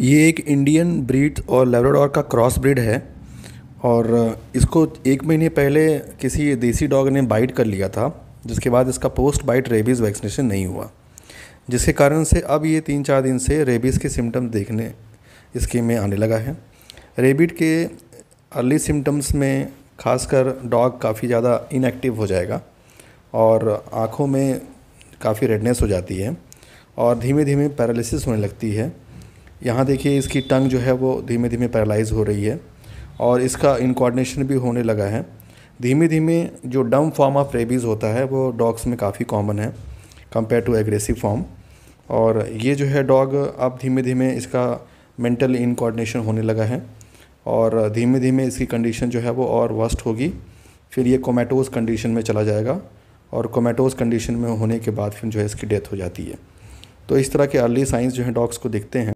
ये एक Indian breed और लेबराडोर का क्रॉस ब्रीड है और इसको एक महीने पहले किसी देसी डॉग ने बाइट कर लिया था जिसके बाद इसका पोस्ट बाइट रेबीज़ वैक्सीनेशन नहीं हुआ जिसके कारण से अब ये तीन चार दिन से रेबीज़ के सिम्टम्स देखने इसके में आने लगा है रेबिड के अर्ली सिम्टम्स में खासकर डॉग काफ़ी ज़्यादा इनएक्टिव हो जाएगा और आँखों में काफ़ी रेडनेस हो जाती है और धीमे धीमे पैरालिसिस होने लगती है यहाँ देखिए इसकी टंग जो है वो धीमे धीमे पैरालाइज हो रही है और इसका इनकॉर्डिनेशन भी होने लगा है धीमे धीमे जो डम फॉर्म ऑफ रेबीज़ होता है वो डॉग्स में काफ़ी कॉमन है कंपेयर टू एग्रेसिव फॉर्म और ये जो है डॉग अब धीमे धीमे इसका मेंटल इनकॉर्डिनेशन होने लगा है और धीमे धीमे इसकी कंडीशन जो है वो और वर्स्ट होगी फिर ये कोमेटोज कंडीशन में चला जाएगा और कोमेटोज कंडीशन में होने के बाद फिर जो है इसकी डेथ हो जाती है तो इस तरह के अर्ली साइंस जो है डॉग्स को दिखते हैं